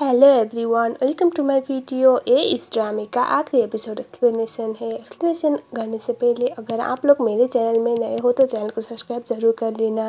hello everyone welcome to my video ये इस ड्रामे का आखिरी एपिसोड एक्सप्लेनेशन है एक्सप्लेनेशन करने से पहले अगर आप लोग मेरे चैनल में नए हो तो चैनल को सब्सक्राइब जरूर कर लेना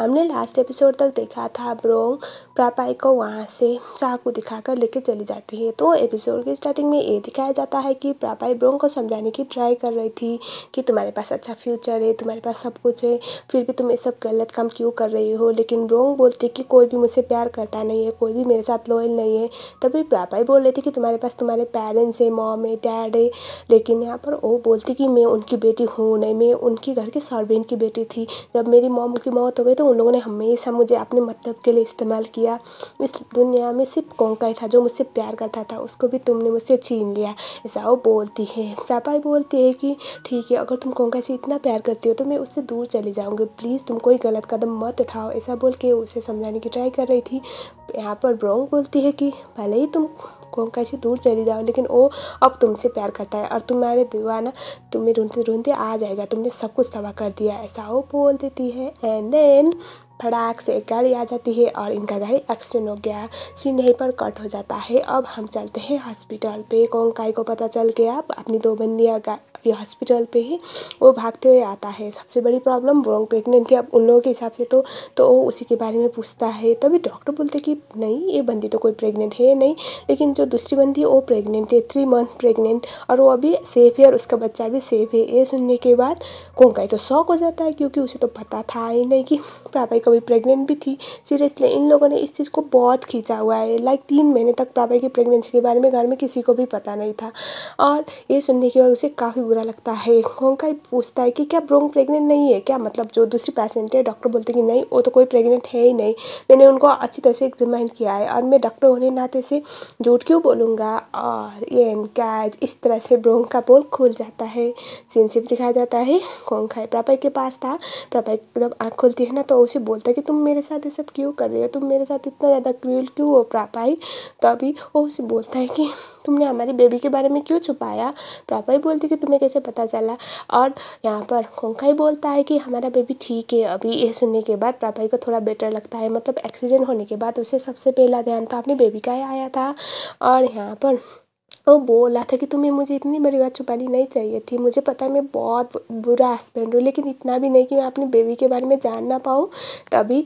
हमने लास्ट एपिसोड तक देखा था ब्रोंग पापाई को वहाँ से चाकू दिखाकर लेके चली जाती है तो एपिसोड के स्टार्टिंग में ये दिखाया जाता है कि पापाई ब्रोंग को समझाने की ट्राई कर रही थी कि तुम्हारे पास अच्छा फ्यूचर है तुम्हारे पास सब कुछ है फिर भी तुम ये सब गलत काम क्यों कर रही हो लेकिन ब्रोंग बोलती कि कोई भी मुझसे प्यार करता नहीं है कोई भी मेरे साथ लॉयल नहीं है तभी पापा ही बोल रहे थे कि तुम्हारे पास तुम्हारे पेरेंट्स है मॉम है डैड है लेकिन यहाँ पर वो बोलती कि मैं उनकी बेटी हूँ नहीं मैं उनके घर के सर्वेंट की बेटी थी जब मेरी मॉम की मौत हो गई तो उन लोगों ने हमेशा मुझे अपने मतलब के लिए इस्तेमाल किया इस दुनिया में सिर्फ कोंका ही था जो मुझसे प्यार करता था उसको भी तुमने मुझसे छीन लिया ऐसा वो बोलती है पापा ही बोलती है कि ठीक है अगर तुम कोंका से इतना प्यार करती हो तो मैं उससे दूर चली जाऊँगी प्लीज़ तुम कोई गलत कदम मत उठाओ ऐसा बोल के उसे समझाने की ट्राई कर रही थी यहाँ पर ब्रोंग बोलती है कि क्योंकि भले ही तुम को कैसे दूर चली जाओ लेकिन वो अब तुमसे प्यार करता है और तुम्हारे दीवाना तुम्हें ढूंढते ढूंढते आ जाएगा तुमने सब कुछ तबाह कर दिया ऐसा वो बोल देती है एंड देन फटाक से एक गाड़ी आ जाती है और इनका गाड़ी एक्सीडेंट हो गया सीन यहीं पर कट हो जाता है अब हम चलते हैं हॉस्पिटल पे काई को पता चल गया अपनी दो बंदियाँ ये हॉस्पिटल पे ही वो भागते हुए आता है सबसे बड़ी प्रॉब्लम वो प्रेगनेंट थी अब उन लोगों के हिसाब से तो तो उसी के बारे में पूछता है तभी डॉक्टर बोलते कि नहीं ये बंदी तो कोई प्रेगनेंट है नहीं लेकिन जो दूसरी बंदी वो प्रेगनेंट है थ्री मंथ प्रेगनेंट और वो अभी सेफ है और उसका बच्चा भी सेफ है ये सुनने के बाद कोंकाई तो शौक हो जाता है क्योंकि उसे तो पता था ही नहीं कि पापाई कभी प्रेगनेंट भी थी सीरियसली इन लोगों ने इस चीज़ को बहुत खींचा हुआ है लाइक तीन महीने तक पापाई की प्रेगनेंसी के बारे में घर में किसी को भी पता नहीं था और ये सुनने के बाद उसे काफ़ी बुरा लगता है होंकाई पूछता है कि क्या ब्रोंग प्रेग्नेंट नहीं है क्या मतलब जो दूसरी पेशेंट है डॉक्टर बोलते हैं कि नहीं वो तो कोई प्रेग्नेंट है ही नहीं मैंने उनको अच्छी तरह से एग्जामिन किया है और मैं डॉक्टर होने नाते से झूठ क्यों बोलूँगा और ये इनकाज इस तरह से ब्रोंग का पोल खुल जाता है सीनशिप दिखाया जाता है खोंखाई पापा के पास था पापा जब आँख खुलती है ना तो उसे बोलता है कि तुम मेरे साथ ये सब क्यों कर रहे हो तुम मेरे साथ इतना ज़्यादा क्रूल क्यों हो प्रापाई तभी वो उसे बोलता है कि तुमने हमारी बेबी के बारे में क्यों छुपाया ही बोलते कि तुम्हें कैसे पता चला और यहाँ पर खोंखा बोलता है कि हमारा बेबी ठीक है अभी ये सुनने के बाद पापा को थोड़ा बेटर लगता है मतलब एक्सीडेंट होने के बाद उसे सबसे पहला ध्यान तो अपने बेबी का ही आया था और यहाँ पर वो बोला था कि तुम्हें मुझे इतनी बड़ी बात छुपानी नहीं चाहिए थी मुझे पता है मैं बहुत बुरा हस्बैंड हूँ लेकिन इतना भी नहीं कि मैं अपनी बेबी के बारे में जान ना पाऊँ तभी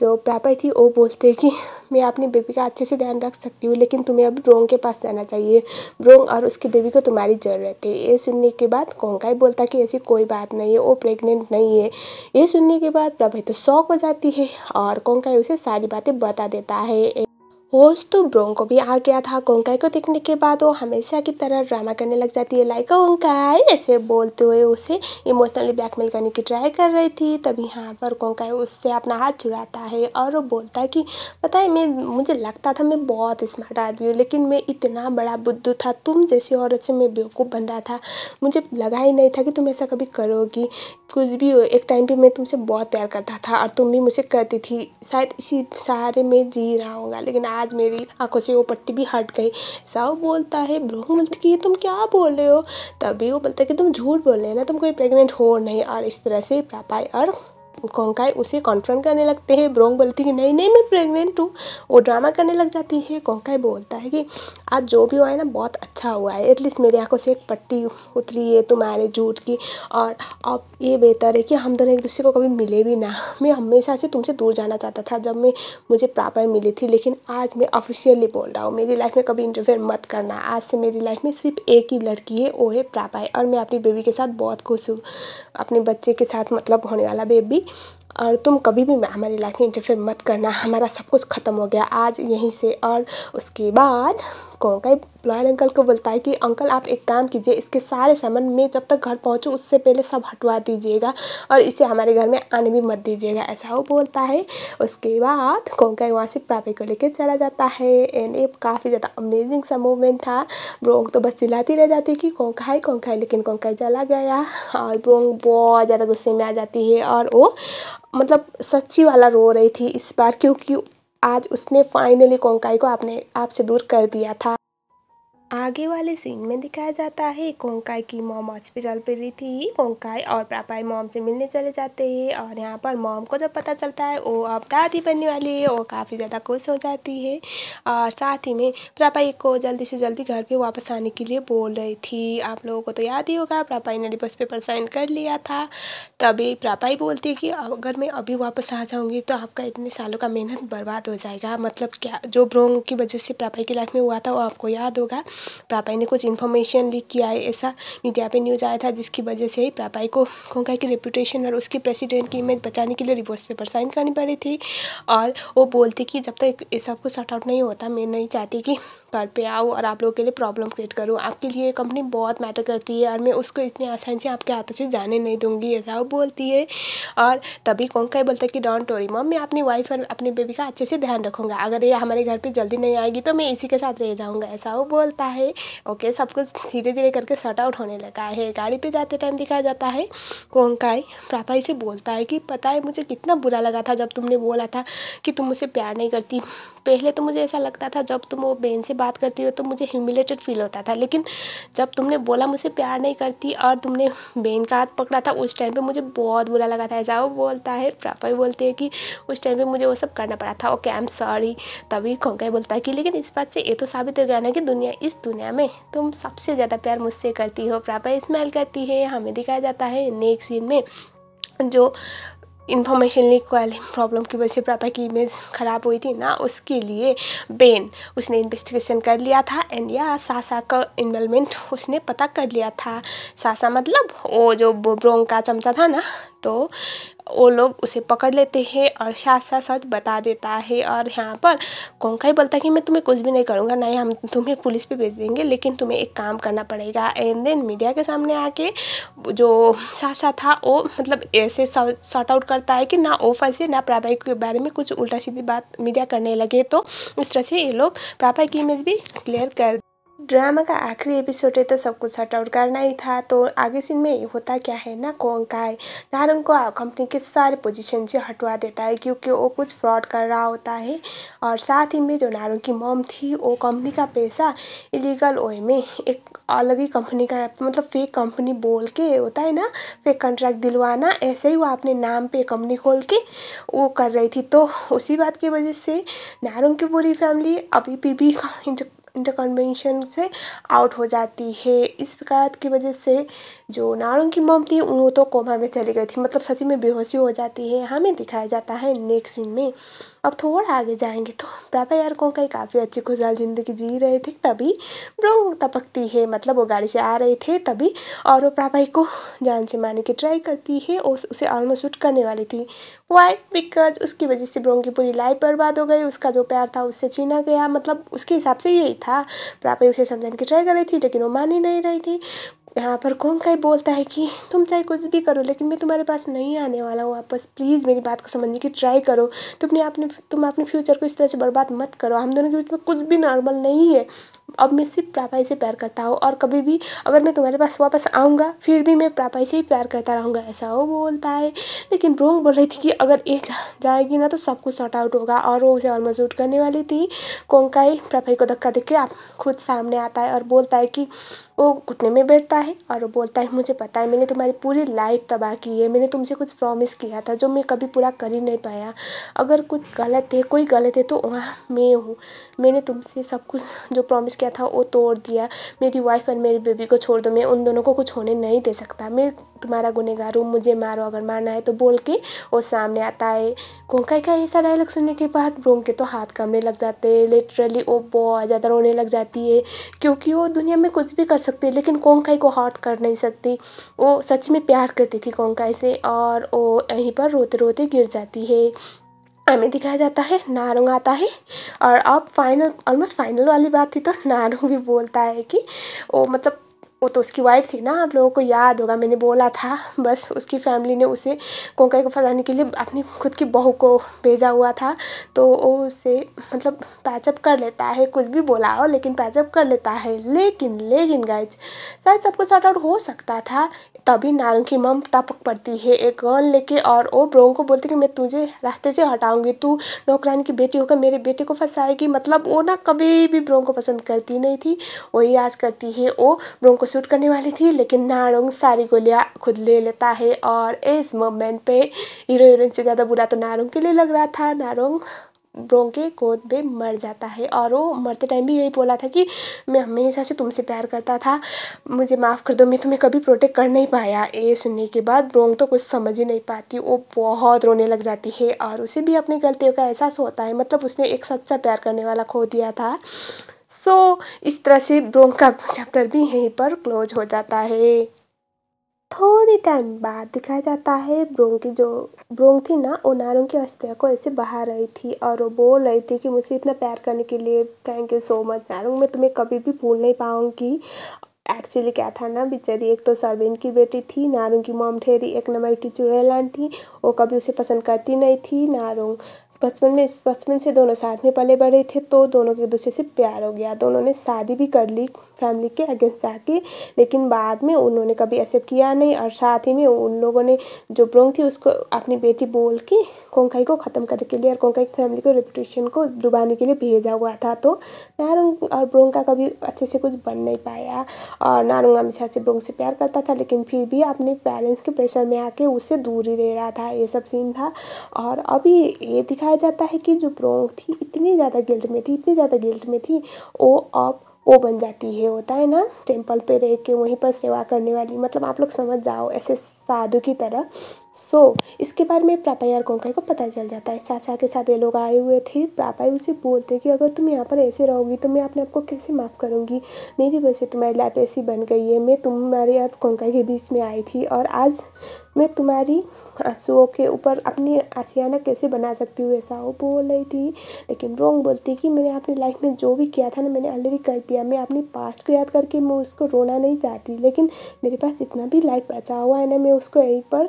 जो पापा थी वो बोलते कि मैं अपनी बेबी का अच्छे से ध्यान रख सकती हूँ लेकिन तुम्हें अब ब्रोंग के पास जाना चाहिए ब्रोंग और उसकी बेबी को तुम्हारी ज़रूरत है ये सुनने के बाद कोंकाई बोलता कि ऐसी कोई बात नहीं है वो प्रेग्नेंट नहीं है ये सुनने के बाद प्रभा तो शौक हो जाती है और कोंकाई उसे सारी बातें बता देता है होश तो को भी आ गया था कोंकाई को देखने के बाद वो हमेशा की तरह ड्रामा करने लग जाती है लाइक ओंकाई ऐसे बोलते हुए उसे इमोशनली ब्लैकमेल करने की ट्राई कर रही थी तभी यहाँ पर कोंकाई उससे अपना हाथ छुड़ाता है और वो बोलता है कि पता है मैं मुझे लगता था मैं बहुत स्मार्ट आदमी हूँ लेकिन मैं इतना बड़ा बुद्धू था तुम जैसी औरत से मैं बेवकूफ़ बन रहा था मुझे लगा ही नहीं था कि तुम ऐसा कभी करोगी कुछ भी हो एक टाइम पर मैं तुमसे बहुत प्यार करता था और तुम भी मुझे करती थी शायद इसी सहारे में जी रहा होगा लेकिन आज मेरी आंखों से वो पट्टी भी हट गई सब बोलता है ब्रोह बोलती कि तुम क्या बोल रहे हो तभी वो बोलता है कि तुम झूठ बोल रहे हो ना तुम कोई प्रेग्नेंट हो नहीं और इस तरह से पापा और कोंकाई उसे कॉन्फ्रंट करने लगते हैं ब्रोंग बोलती है कि नहीं नहीं मैं प्रेग्नेंट हूँ वो ड्रामा करने लग जाती है कोंकाई बोलता है कि आज जो भी हुआ है ना बहुत अच्छा हुआ है एटलीस्ट मेरी आंखों से एक पट्टी उतरी है तुम्हारे झूठ की और अब ये बेहतर है कि हम दोनों एक दूसरे को कभी मिले भी ना मैं हमेशा से तुमसे दूर जाना चाहता था जब मैं मुझे प्रॉपर मिली थी लेकिन आज मैं ऑफिशियली बोल रहा हूँ मेरी लाइफ में कभी इंटरफेयर मत करना आज से मेरी लाइफ में सिर्फ एक ही लड़की है वो है प्रापाई और मैं अपनी बेबी के साथ बहुत खुश हूँ अपने बच्चे के साथ मतलब होने वाला बेबी और तुम कभी भी हमारी लाइफ में इंटरफेयर मत करना हमारा सब कुछ खत्म हो गया आज यहीं से और उसके बाद को कई लॉयर अंकल को बोलता है कि अंकल आप एक काम कीजिए इसके सारे सामान मैं जब तक घर पहुँचूँ उससे पहले सब हटवा दीजिएगा और इसे हमारे घर में आने भी मत दीजिएगा ऐसा वो बोलता है उसके बाद कोंकाई वहाँ से प्रापे को लेकर चला जाता है एंड ये काफ़ी ज़्यादा अमेजिंग सा मूवमेंट था ब्रोंग तो बस चिल्लाती रह जाती कि कोंकाई कोंकाई लेकिन कोंकाई चला गया और ब्रोंग बहुत ज़्यादा गुस्से में आ जाती है और वो मतलब सच्ची वाला रो रही थी इस बार क्योंकि आज उसने फाइनली कोंकाई को अपने आप से दूर कर दिया था आगे वाले सीन में दिखाया जाता है कोंकाई की मॉम हॉस्पिटल पर रही थी कोंकाई और पापाई मॉम से मिलने चले जाते हैं और यहाँ पर मॉम को जब पता चलता है वो अब दादी बनने वाली है वो काफ़ी ज़्यादा खुश हो जाती है और साथ ही में पापाई को जल्दी से जल्दी घर पे वापस आने के लिए बोल रही थी आप लोगों को तो याद ही होगा पापाई ने डिपस पेपर साइन कर लिया था तभी पापाई बोलती है कि अगर मैं अभी वापस आ जाऊँगी तो आपका इतने सालों का मेहनत बर्बाद हो जाएगा मतलब क्या जो ब्रोंग की वजह से पापाई की लाइफ में हुआ था वो आपको याद होगा प्रापाई ने कुछ इन्फॉर्मेशन लीक किया है ऐसा मीडिया पे न्यूज़ आया था जिसकी वजह से ही प्रापाई को खोंका की रेपुटेशन और उसके प्रेसिडेंट की इमेज बचाने के लिए रिवर्स पेपर साइन करनी पड़ी थी और वो बोलती कि जब तक सब कुछ शॉर्ट आउट नहीं होता मैं नहीं चाहती कि घर पे आऊँ और आप लोगों के लिए प्रॉब्लम क्रिएट करूँ आपके लिए कंपनी बहुत मैटर करती है और मैं उसको इतनी आसान से आपके हाथों से जाने नहीं दूंगी ऐसा वो बोलती है और तभी कोंकाई बोलता है कि डोंट वरी मम मैं अपनी वाइफ और अपने बेबी का अच्छे से ध्यान रखूँगा अगर ये हमारे घर पर जल्दी नहीं आएगी तो मैं इसी के साथ रह जाऊँगा ऐसा वो बोलता है ओके सब कुछ धीरे धीरे करके सर्ट आउट होने लगा है गाड़ी पर जाते टाइम दिखाया जाता है कोंकाई पापा इसे बोलता है कि पता है मुझे कितना बुरा लगा था जब तुमने बोला था कि तुम मुझसे प्यार नहीं करती पहले तो मुझे ऐसा लगता था जब तुम वो बहन से बात करती हो तो मुझे ह्यूमिलेटेड फील होता था लेकिन जब तुमने बोला मुझसे प्यार नहीं करती और तुमने बहन का हाथ पकड़ा था उस टाइम पर मुझे बहुत बुरा लगा था ऐसा वो बोलता है पापा भी बोलते हैं कि उस टाइम पर मुझे वो सब करना पड़ा था ओके आई एम सॉरी तभी खोंका बोलता है कि लेकिन इस बात से ये तो साबित हो गया ना कि दुनिया इस दुनिया में तुम सबसे ज़्यादा प्यार मुझसे करती हो पापा स्माइल करती है हमें दिखाया जाता है नेक्स्ट सीन में जो इन्फॉर्मेशन लीक वाली प्रॉब्लम की वजह से पापा की इमेज ख़राब हुई थी ना उसके लिए बेन उसने इन्वेस्टिगेशन कर लिया था एंड या सासा का इन्वॉल्वमेंट उसने पता कर लिया था सासा मतलब वो जो ब्रोंग का चमचा था ना तो वो लोग उसे पकड़ लेते हैं और साथ साथ सच बता देता है और यहाँ पर कोंकाई बोलता है कि मैं तुम्हें कुछ भी नहीं करूँगा नहीं हम तुम्हें पुलिस पे भेज देंगे लेकिन तुम्हें एक काम करना पड़ेगा एंड देन मीडिया के सामने आके जो साथ था वो मतलब ऐसे शॉर्ट आउट करता है कि ना वो फंसे ना प्रापाई के बारे में कुछ उल्टा सीधी बात मीडिया करने लगे तो इस तरह से ये लोग प्रापाई की इमेज भी क्लियर कर ड्रामा का आखिरी एपिसोड है तो कुछ शट आउट करना ही था तो आगे सीन में होता क्या है ना कौन का है नारंग को कंपनी के सारे पोजीशन से हटवा देता है क्योंकि वो कुछ फ्रॉड कर रहा होता है और साथ ही में जो नारंग की मॉम थी वो कंपनी का पैसा इलीगल वे में एक अलग ही कंपनी का मतलब फेक कंपनी बोल के होता है ना फेक कॉन्ट्रैक्ट दिलवाना ऐसे ही वो अपने नाम पे कंपनी खोल के वो कर रही थी तो उसी बात की वजह से नारंग की पूरी फैमिली अभी भी, भी इंटरकन्वेंशन से आउट हो जाती है इस प्रकार की वजह से जो नारों की मोम थी वो तो कोमा में चली गई थी मतलब सच में बेहोशी हो जाती है हमें दिखाया जाता है नेक्स्ट सीन में अब थोड़ा आगे जाएंगे तो प्रापा यार कोंकाई काफ़ी अच्छी खुशहाल ज़िंदगी जी रहे थे तभी ब्रोंग टपकती है मतलब वो गाड़ी से आ रहे थे तभी और वो प्रापाई को जान से मारने की ट्राई करती है और उसे ऑलमोस्ट शूट करने वाली थी वाई बिकॉज उसकी वजह से ब्रोंग की पूरी लाइफ बर्बाद हो गई उसका जो प्यार था उससे छीना गया मतलब उसके हिसाब से यही था प्राप्य उसे समझाने की ट्राई कर रही थी लेकिन वो मान ही नहीं रही थी यहाँ पर कौन कहीं बोलता है कि तुम चाहे कुछ भी करो लेकिन मैं तुम्हारे पास नहीं आने वाला हूँ वापस प्लीज़ मेरी बात को समझने की ट्राई करो तुमने अपने तुम अपने फ्यूचर को इस तरह से बर्बाद मत करो हम दोनों के बीच में कुछ भी नॉर्मल नहीं है अब मैं सिर्फ पापाई से प्यार करता हूँ और कभी भी अगर मैं तुम्हारे पास वापस आऊँगा फिर भी मैं पापाई से ही प्यार करता रहूँगा ऐसा वो बोलता है लेकिन रोंग बोल रही थी कि अगर ये जाएगी ना तो सब कुछ सॉर्ट आउट होगा और वो उसे और मजबूत करने वाली थी कोंकाई पापाई को धक्का देख के आप खुद सामने आता है और बोलता है कि वो घुटने में बैठता है और वो बोलता है मुझे पता है मैंने तुम्हारी पूरी लाइफ तबाह की है मैंने तुमसे कुछ प्रॉमिस किया था जो मैं कभी पूरा कर ही नहीं पाया अगर कुछ गलत है कोई गलत है तो वहाँ मैं हूँ मैंने तुमसे सब कुछ जो प्रॉमिस क्या था वो तोड़ दिया मेरी वाइफ और मेरी बेबी को छोड़ दो मैं उन दोनों को कुछ होने नहीं दे सकता मैं तुम्हारा गुनेगार हूँ मुझे मारो अगर मारना है तो बोल के वो सामने आता है कोंकाई का ऐसा डायलॉग सुनने के बाद ब्रोंग के तो हाथ कमने लग जाते हैं लिटरली वो बहुत ज़्यादा रोने लग जाती है क्योंकि वो दुनिया में कुछ भी कर सकती है लेकिन कोंकाई को हॉट कर नहीं सकती वो सच में प्यार करती थी कोंकाई से और वो यहीं पर रोते रोते गिर जाती है हमें दिखाया जाता है नारुंग आता है और अब फाइनल ऑलमोस्ट फाइनल वाली बात थी तो नारुंग भी बोलता है कि वो मतलब वो तो उसकी वाइफ थी ना आप लोगों को याद होगा मैंने बोला था बस उसकी फैमिली ने उसे कोंकाई को फंसाने के लिए अपनी खुद की बहू को भेजा हुआ था तो वो उसे मतलब पैचअप कर लेता है कुछ भी बोला हो लेकिन पैचअप कर लेता है लेकिन लेकिन गाइज शायद सब कुछ सॉर्ट आउट हो सकता था तभी नारू की मम टपक पड़ती है एक गन लेके और वो ब्रोंग को बोलती कि मैं तुझे रास्ते से हटाऊंगी तू नौकरानी की बेटी होकर मेरे बेटे को फंसाएगी मतलब वो ना कभी भी ब्रोंग को पसंद करती नहीं थी वही आज करती है वो ब्रोंग को शूट करने वाली थी लेकिन नारोंग सारी गोलियाँ खुद ले लेता है और इस मोमेंट पे हीरो हीरोइन से ज़्यादा बुरा तो नारोंग के लिए लग रहा था नारोंग ब्रोंग के गोद में मर जाता है और वो मरते टाइम भी यही बोला था कि मैं हमेशा से तुमसे प्यार करता था मुझे माफ़ कर दो मैं तुम्हें कभी प्रोटेक्ट कर नहीं पाया ये सुनने के बाद ब्रोंग तो कुछ समझ ही नहीं पाती वो बहुत रोने लग जाती है और उसे भी अपनी गलतियों का एहसास होता है मतलब उसने एक सच्चा प्यार करने वाला खो दिया था सो इस तरह से ब्रोंग का चैप्टर भी यहीं पर क्लोज हो जाता है थोड़े टाइम बाद दिखाया जाता है ब्रोंग की जो ब्रोंग थी ना वो नारों की हस्तिया को ऐसे बहा रही थी और वो बोल रही थी कि मुझे इतना प्यार करने के लिए thank you so much Narang मैं तुम्हें कभी भी भूल नहीं पाऊँगी एक्चुअली क्या था ना बेचारी एक तो सरवीन की बेटी थी नारुंग की मोम ठेरी एक नंबर की चुड़ैलान थी वो कभी उसे पसंद करती नहीं थी नारुंग बचपन में बचपन से दोनों साथ में पले बड़े थे तो दोनों के एक दूसरे से प्यार हो गया दोनों ने शादी भी कर ली फैमिली के अगेंस्ट जाके लेकिन बाद में उन्होंने कभी एक्सेप्ट किया नहीं और साथ ही में उन लोगों ने जो ब्रोंग थी उसको अपनी बेटी बोल के कोंकाई को ख़त्म करने के लिए और कोंकाई फैमिली को रेपुटेशन को डुबाने के लिए भेजा हुआ था तो नारंग और ब्रोंग का कभी अच्छे से कुछ बन नहीं पाया और नारंग हमेशा से ब्रोंग से प्यार करता था लेकिन फिर भी अपने पेरेंट्स के प्रेशर में आके उससे दूरी रह रहा था ये सब सीन था और अभी ये दिखाया जाता है कि जो ब्रोंग थी इतनी ज़्यादा गिल्ट में थी इतनी ज़्यादा गिल्ट में थी वो अब वो बन जाती है होता है ना टेम्पल पे रह के वहीं पर सेवा करने वाली मतलब आप लोग समझ जाओ ऐसे साधु की तरह सो इसके बारे में प्राप्या और कोंकाई को पता चल जाता है चाचा के साथ ये लोग आए हुए थे प्राप्याय उसे बोलते कि अगर तुम यहाँ पर ऐसे रहोगी तो मैं अपने आप को कैसे माफ़ करूँगी मेरी वजह से तुम्हारी लाइफ ऐसी बन गई है मैं तुम्हारे और कोंकाई के बीच में आई थी और आज मैं तुम्हारी आंसुओं के ऊपर अपनी आसियाना कैसे बना सकती हूँ ऐसा वो बोल रही थी लेकिन रोंग बोलती कि मैंने अपनी लाइफ में जो भी किया था ना मैंने ऑलरेडी कर दिया मैं अपनी पास्ट को याद करके मैं उसको रोना नहीं चाहती लेकिन मेरे पास जितना भी लाइफ बचा हुआ है ना मैं उसको यहीं पर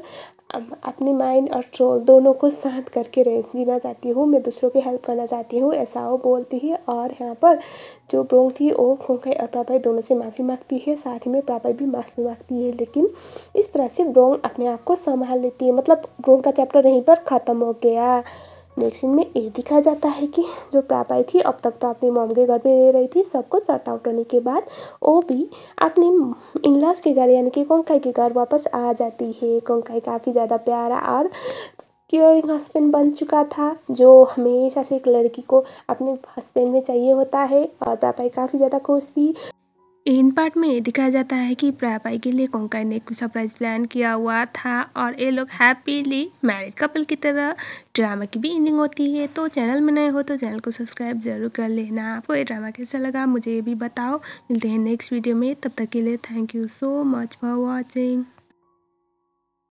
अपने माइंड और ट्रोल दोनों को शांत करके रह जीना चाहती हूँ मैं दूसरों की हेल्प करना चाहती हूँ ऐसा वो बोलती है और यहाँ पर जो ब्रोंग थी वो खोखे और पापाई दोनों से माफ़ी मांगती है साथ ही में पापाई भी माफ़ी मांगती है लेकिन इस तरह से ब्रोंग अपने आप को संभाल लेती है मतलब ब्रोंग का चैप्टर यहीं पर ख़त्म हो गया नेक्स्ट में ये दिखा जाता है कि जो प्रापाई थी अब तक तो अपनी मॉम के घर पे रह रही थी सबको सॉर्ट आउट होने के बाद वो भी अपने इंग्लास के घर यानी कि कोंकाई के घर वापस आ जाती है कोंकाई काफ़ी ज़्यादा प्यारा और केयरिंग हस्बैंड बन चुका था जो हमेशा से एक लड़की को अपने हस्बैंड में चाहिए होता है और पापाई काफ़ी ज़्यादा खुश थी इन पार्ट में दिखाया जाता है कि प्रापाई के लिए कोंकाई ने सरप्राइज प्लान किया हुआ था और ये लोग हैप्पीली मैरिड कपल की तरह ड्रामा की भी एंडिंग होती है तो चैनल में नए हो तो चैनल को सब्सक्राइब जरूर कर लेना आपको ये ड्रामा कैसा लगा मुझे ये भी बताओ मिलते हैं नेक्स्ट वीडियो में तब तक के लिए thank you so much for watching